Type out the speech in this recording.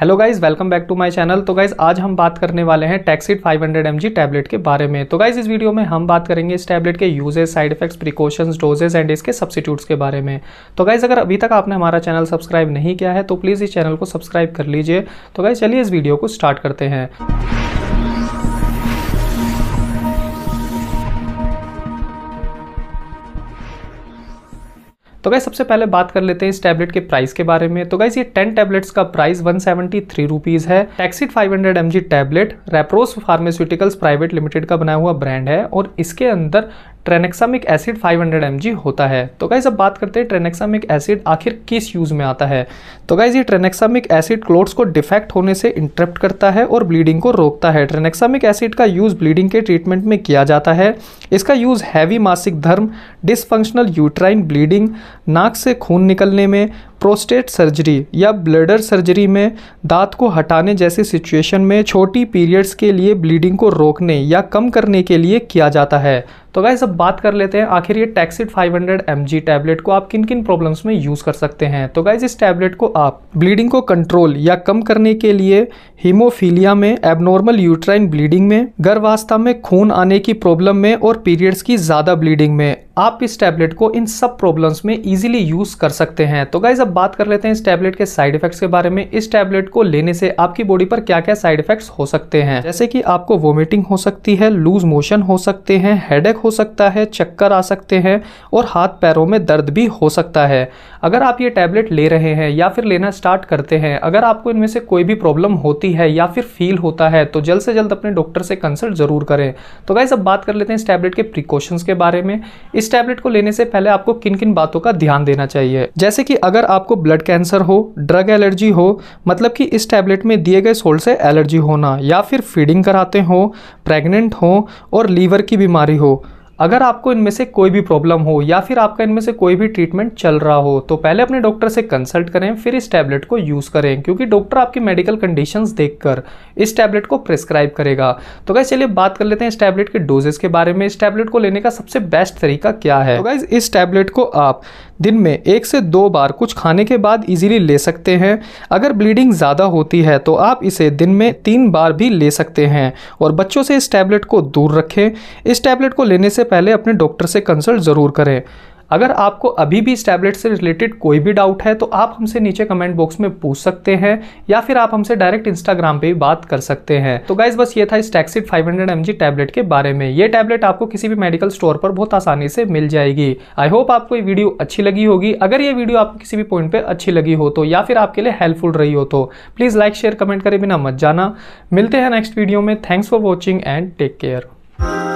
hello guys welcome back to my channel तो guys आज हम बात करने वाले हैं टैक्सिट 500 mg टैबलेट के बारे में तो गाइज इस वीडियो में हम बात करेंगे इस टैबलेट के uses side effects precautions doses and इसके सब्सिट्यूट्स के बारे में तो गाइज अगर अभी तक आपने हमारा चैनल सब्सक्राइब नहीं किया है तो प्लीज़ इस चैनल को सब्सक्राइब कर लीजिए तो गाइज चलिए इस वीडियो को स्टार्ट करते हैं तो गाइज सबसे पहले बात कर लेते हैं इस टैबलेट के प्राइस के बारे में तो गाइज ये टेन टैबलेट्स का price one seventy three rupees है टैक्सिट five hundred M G tablet रेप्रोस फार्मास्यूटिकल्स प्राइवेट लिमिटेड का बनाया हुआ ब्रांड है और इसके अंदर ट्रेनेक्सामिक एसिड 500 हंड्रेड होता है तो गाइज अब बात करते हैं ट्रेनेक्सामिक एसिड आखिर किस यूज़ में आता है तो गाइज ये ट्रेनेक्सामिक एसिड क्लोट्स को डिफेक्ट होने से इंटरप्ट करता है और ब्लीडिंग को रोकता है ट्रेनेक्सामिक एसिड का यूज़ ब्लीडिंग के ट्रीटमेंट में किया जाता है इसका यूज़ हैवी मासिक धर्म डिसफंक्शनल यूट्राइन ब्लीडिंग नाक से खून निकलने में प्रोस्टेट सर्जरी या ब्लडर सर्जरी में दांत को हटाने जैसे सिचुएशन में छोटी पीरियड्स के लिए ब्लीडिंग को रोकने या कम करने के लिए किया जाता है तो वह सब बात कर लेते हैं आखिर ये टैक्सिड 500 हंड्रेड टैबलेट को आप किन किन प्रॉब्लम्स में यूज़ कर सकते हैं तो गाइज इस टैबलेट को आप ब्लीडिंग को कंट्रोल या कम करने के लिए हीमोफीलिया में एबनॉर्मल यूट्राइन ब्लीडिंग में गर्भावस्था में खून आने की प्रॉब्लम में और पीरियड्स की ज़्यादा ब्लीडिंग में आप इस टैबलेट को इन सब प्रॉब्लम्स में ईजिली यूज़ कर सकते हैं तो गाइज अब बात कर लेते हैं इस टैबलेट के साइड इफेक्ट्स के बारे में इस टैबलेट को लेने से आपकी बॉडी पर क्या क्या साइड इफेक्ट्स हो सकते हैं जैसे कि आपको वोमिटिंग हो सकती है लूज मोशन हो सकते हैं हेडेक हो सकता है चक्कर आ सकते हैं और हाथ पैरों में दर्द भी हो सकता है अगर आप ये टैबलेट ले रहे हैं या फिर लेना स्टार्ट करते हैं अगर आपको इनमें से कोई भी प्रॉब्लम होती है या फिर फील होता है तो जल्द से जल्द अपने डॉक्टर से कंसल्ट जरूर करें तो गाइस अब बात कर लेते हैं इस टैबलेट के प्रिकॉशंस के बारे में इस टैबलेट को लेने से पहले आपको किन किन बातों का ध्यान देना चाहिए जैसे कि अगर आप आपको ब्लड कैंसर हो ड्रग एलर्जी हो मतलब कि इस टैबलेट में दिए गए सोल्ट से एलर्जी होना या फिर फीडिंग कराते हो प्रेग्नेंट हो और लीवर की बीमारी हो अगर आपको इनमें से कोई भी प्रॉब्लम हो या फिर आपका इनमें से कोई भी ट्रीटमेंट चल रहा हो तो पहले अपने डॉक्टर से कंसल्ट करें फिर इस टैबलेट को यूज़ करें क्योंकि डॉक्टर आपकी मेडिकल कंडीशंस देखकर इस टैबलेट को प्रिस्क्राइब करेगा तो गाइज चलिए बात कर लेते हैं इस टैबलेट के डोजेस के बारे में इस टैबलेट को लेने का सबसे बेस्ट तरीका क्या है तो गाइज इस टैबलेट को आप दिन में एक से दो बार कुछ खाने के बाद इजीली ले सकते हैं अगर ब्लीडिंग ज़्यादा होती है तो आप इसे दिन में तीन बार भी ले सकते हैं और बच्चों से इस टैबलेट को दूर रखें इस टैबलेट को लेने से पहले अपने डॉक्टर से कंसल्ट ज़रूर करें अगर आपको अभी भी इस टैबलेट से रिलेटेड कोई भी डाउट है तो आप हमसे नीचे कमेंट बॉक्स में पूछ सकते हैं या फिर आप हमसे डायरेक्ट इंस्टाग्राम पे भी बात कर सकते हैं तो गाइज बस ये था इस टैक्सिट 500 हंड्रेड टैबलेट के बारे में ये टैबलेट आपको किसी भी मेडिकल स्टोर पर बहुत आसानी से मिल जाएगी आई होप आपको ये वीडियो अच्छी लगी होगी अगर ये वीडियो आपको किसी भी पॉइंट पर अच्छी लगी हो तो या फिर आपके लिए हेल्पफुल रही हो तो प्लीज़ लाइक शेयर कमेंट करें बिना मत जाना मिलते हैं नेक्स्ट वीडियो में thanks for watching and take care